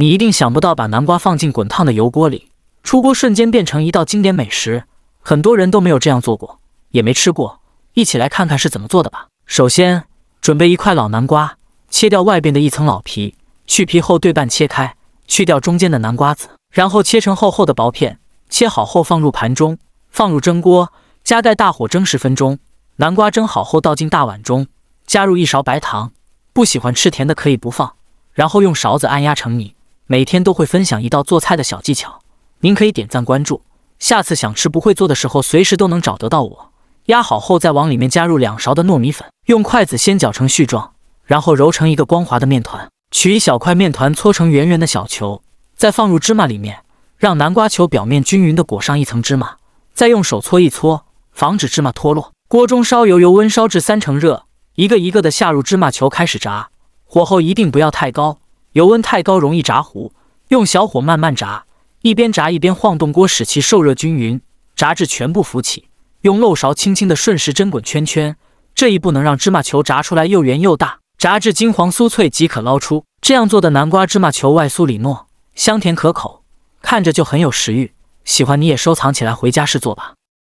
你一定想不到，把南瓜放进滚烫的油锅里，出锅瞬间变成一道经典美食。很多人都没有这样做过，也没吃过。一起来看看是怎么做的吧。首先准备一块老南瓜，切掉外边的一层老皮，去皮后对半切开，去掉中间的南瓜子，然后切成厚厚的薄片。切好后放入盘中，放入蒸锅，加盖大火蒸十分钟。南瓜蒸好后倒进大碗中，加入一勺白糖，不喜欢吃甜的可以不放，然后用勺子按压成泥。每天都会分享一道做菜的小技巧，您可以点赞关注。下次想吃不会做的时候，随时都能找得到我。压好后，再往里面加入两勺的糯米粉，用筷子先搅成絮状，然后揉成一个光滑的面团。取一小块面团搓成圆圆的小球，再放入芝麻里面，让南瓜球表面均匀的裹上一层芝麻，再用手搓一搓，防止芝麻脱落。锅中烧油，油温烧至三成热，一个一个的下入芝麻球开始炸，火候一定不要太高。油温太高容易炸糊，用小火慢慢炸，一边炸一边晃动锅，使其受热均匀。炸至全部浮起，用漏勺轻轻地顺时针滚圈圈，这一步能让芝麻球炸出来又圆又大。炸至金黄酥脆即可捞出。这样做的南瓜芝麻球外酥里糯，香甜可口，看着就很有食欲。喜欢你也收藏起来，回家试做吧。